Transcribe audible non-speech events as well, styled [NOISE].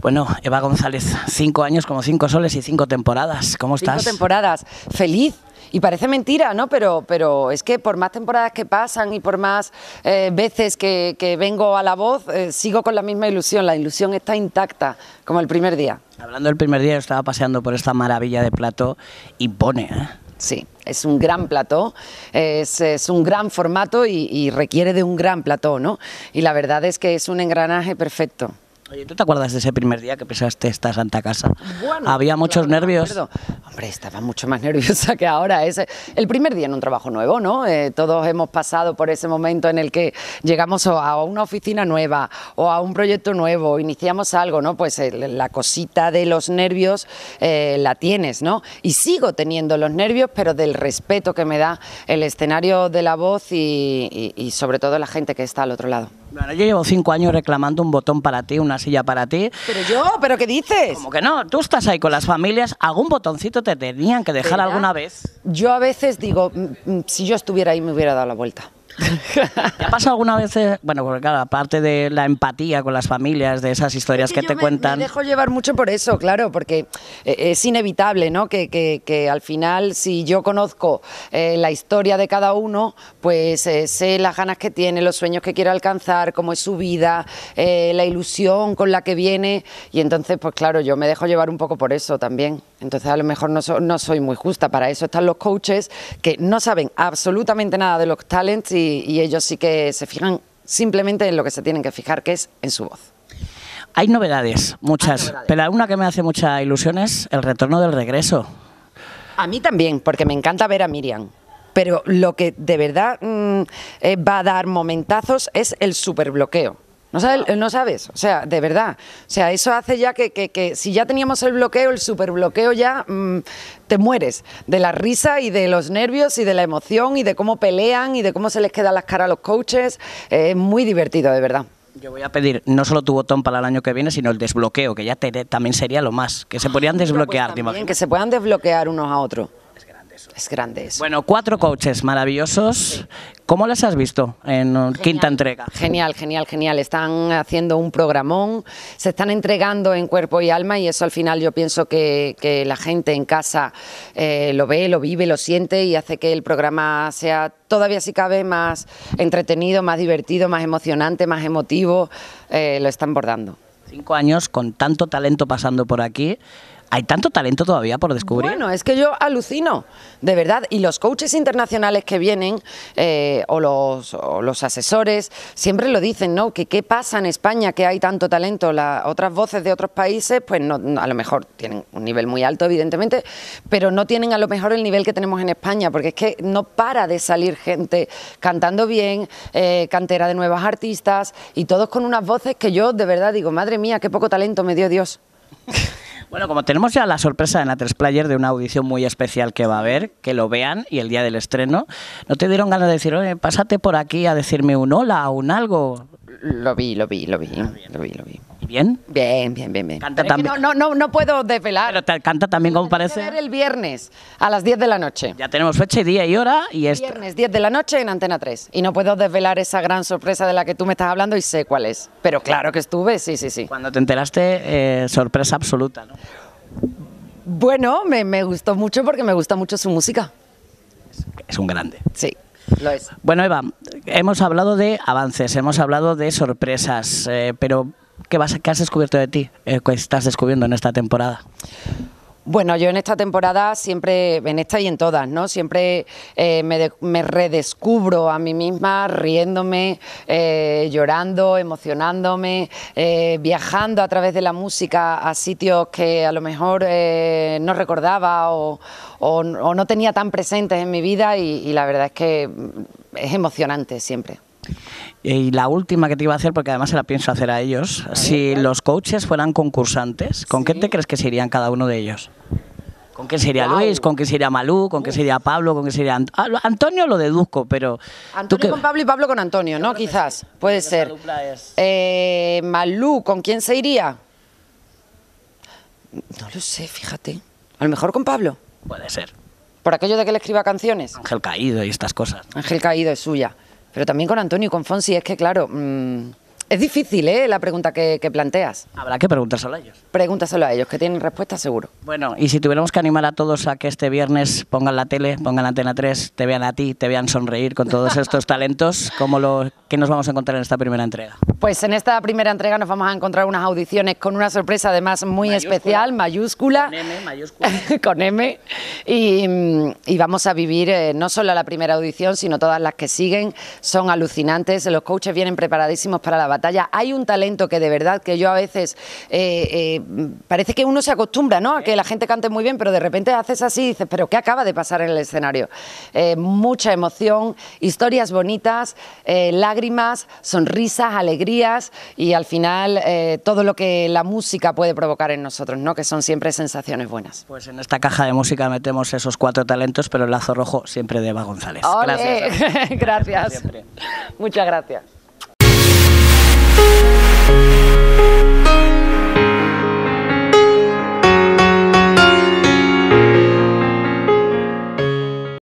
Bueno, Eva González, cinco años como cinco soles y cinco temporadas. ¿Cómo estás? Cinco temporadas. Feliz. Y parece mentira, ¿no? Pero, pero es que por más temporadas que pasan y por más eh, veces que, vengo a la voz, eh, sigo con la misma ilusión. La ilusión está intacta, como el primer día. Hablando del primer día, yo estaba paseando por esta maravilla de plato y pone, ¿eh? Sí, es un gran plató, es, un gran formato y, y requiere de un gran plató, ¿no? Y la verdad es que es un engranaje perfecto. Oye, ¿tú te acuerdas de ese primer día que pensaste esta santa casa? Había muchos nervios. Hombre, estaba mucho más [LAUGHS] nerviosa que ahora. Es el primer día en un trabajo nuevo, ¿no? Eh, todos hemos pasado por ese momento en el que llegamos a una oficina nueva o a un proyecto nuevo, iniciamos algo, ¿no? Pues eh, la cosita de los nervios eh, la tienes, ¿no? Y sigo teniendo los nervios, pero del respeto que me da el escenario de la voz y sobre todo la gente que está al otro lado. Bueno, yo llevo cinco años reclamando un botón para ti, una silla para ti. Pero yo, ¿pero qué dices? Como que no, tú estás ahí con las familias, algún botoncito te tenían que dejar alguna vez. Yo a veces digo, mm, mm, si yo estuviera ahí me hubiera dado la vuelta. ¿Te ha pasado alguna vez? Eh, bueno, porque claro, aparte de la empatía con las familias, de esas historias que, te cuentan. Me dejo llevar mucho por eso, claro, porque eh, es inevitable, ¿no? Que, al final, si yo conozco eh, la historia de cada uno, pues sé las ganas que tiene, los sueños que quiere alcanzar, cómo es su vida, la ilusión con la que viene. Y entonces, pues claro, yo me dejo llevar un poco por eso también. Entonces, a lo mejor no, no soy muy justa. Para eso están los coaches que no saben absolutamente nada de los talents y y, ellos sí que se fijan simplemente en lo que se tienen que fijar, que es en su voz. Hay novedades, muchas, pero una que me hace mucha ilusión es el retorno del regreso. A mí también, porque me encanta ver a Miriam. Pero lo que de verdad mm, eh, va a dar momentazos es el superbloqueo. No, sabes, o sea, de verdad. O sea, eso hace ya que, si ya teníamos el bloqueo, el superbloqueo ya, mm, te mueres de la risa y de los nervios y de la emoción y de cómo pelean y de cómo se les quedan las caras a los coaches. Eh, es muy divertido, de verdad. Yo voy a pedir no solo tu botón para el año que viene, sino el desbloqueo, que ya también sería lo más. Que se podrían pues desbloquear, pues Que se puedan desbloquear unos a otros. Es grande Bueno, cuatro coaches maravillosos. ¿Cómo las has visto en quinta entrega? Genial, genial, genial. Están haciendo un programón, se están entregando en cuerpo y alma y eso al final yo pienso que, la gente en casa eh, lo ve, lo vive, lo siente y hace que el programa sea todavía si cabe más entretenido, más divertido, más emocionante, más emotivo. Eh, lo están bordando. Cinco años con tanto talento pasando por aquí hay tanto talento todavía por descubrir. Bueno, es que yo alucino, de verdad. Y los coaches internacionales que vienen, eh, o, los, asesores, siempre lo dicen, ¿no? Que qué pasa en España que hay tanto talento. Las otras voces de otros países, pues no, a lo mejor tienen un nivel muy alto, evidentemente, pero no tienen a lo mejor el nivel que tenemos en España, porque es que no para de salir gente cantando bien, eh, cantera de nuevas artistas, y todos con unas voces que yo de verdad digo, madre mía, qué poco talento me dio Dios. [LAUGHS] Bueno, como tenemos ya la sorpresa en la tres Player de una audición muy especial que va a haber, que lo vean y el día del estreno, ¿no te dieron ganas de decir, oye, pásate por aquí a decirme un hola, un algo? Lo vi, lo vi, lo vi, lo vi, lo vi bien? Bien, bien, bien. Canta también. No, no, no puedo desvelar. Pero te canta también como parece. el viernes a las 10 de la noche. Ya tenemos fecha y día y hora y es viernes 10 de la noche en Antena 3 y no puedo desvelar esa gran sorpresa de la que tú me estás hablando y sé cuál es. Pero claro que estuve, sí, sí, sí. Cuando te enteraste eh, sorpresa absoluta, ¿no? Bueno, me, gustó mucho porque me gusta mucho su música. Es un grande. Sí. Lo es. Bueno, Eva, hemos hablado de avances, hemos hablado de sorpresas, eh, pero ¿Qué, vas, has descubierto de ti? Eh, ¿Qué estás descubriendo en esta temporada? Bueno, yo en esta temporada siempre, en esta y en todas, ¿no? Siempre eh, me, redescubro a mí misma riéndome, eh, llorando, emocionándome, viajando a través de la música a sitios que a lo mejor no recordaba o, no tenía tan presentes en mi vida y la verdad es que es emocionante siempre. Y la última que te iba a hacer, porque además se la pienso hacer a ellos, si los coaches fueran concursantes, ¿con quién qué te crees que se irían cada uno de ellos? ¿Con qué sería Luis? ¿Con qué sería Malú? ¿Con qué sería Pablo? ¿Con qué sería ah, Antonio? Lo deduzco, pero... Antonio con Pablo y Pablo con Antonio, ¿no? Quizás, puede ser. Eh, Malú, ¿con quién se iría? No lo sé, fíjate. A lo mejor con Pablo. Puede ser. Por aquello de que le escriba canciones. Ángel Caído y estas cosas. Ángel Caído es suya. Pero también con Antonio y con Fonsi es que, claro, mm, es difícil, ¿eh? La pregunta que, planteas. Habrá que preguntárselo a ellos. Pregúntaselo a ellos, que tienen respuesta seguro. Bueno, y si tuviéramos que animar a todos a que este viernes pongan la tele, pongan la Antena 3, te vean a ti, te vean sonreír con todos [LAUGHS] estos talentos, ¿cómo lo, ¿qué nos vamos a encontrar en esta primera entrega? Pues en esta primera entrega nos vamos a encontrar unas audiciones con una sorpresa además muy especial, mayúscula. Con M, mayúscula. [LAUGHS] con M. Y, vamos a vivir eh, no solo la primera audición, sino todas las que siguen. Son alucinantes, los coaches vienen preparadísimos para la batalla hay un talento que de verdad que yo a veces eh, eh, parece que uno se acostumbra, ¿no? A que la gente cante muy bien, pero de repente haces así y dices, pero ¿qué acaba de pasar en el escenario? Eh, mucha emoción, historias bonitas, lágrimas, sonrisas, alegrías y al final todo lo que la música puede provocar en nosotros, ¿no? Que son siempre sensaciones buenas. Pues en esta caja de música metemos esos cuatro talentos, pero el lazo rojo siempre de Eva González. Gracias. [LAUGHS] gracias. Muchas gracias.